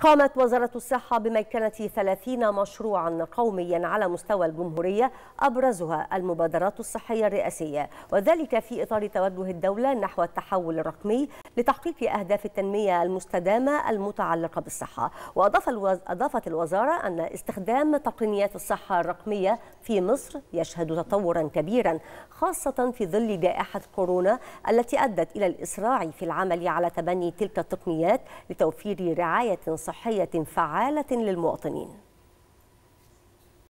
قامت وزارة الصحة بميكنة 30 مشروعا قوميا على مستوى الجمهورية أبرزها المبادرات الصحية الرئاسية وذلك في إطار توجه الدولة نحو التحول الرقمي لتحقيق أهداف التنمية المستدامة المتعلقة بالصحة وأضاف أضافت الوزارة أن استخدام تقنيات الصحة الرقمية في مصر يشهد تطورا كبيرا خاصة في ظل جائحة كورونا التي أدت إلى الإسراع في العمل على تبني تلك التقنيات لتوفير رعاية صحية فعالة للمواطنين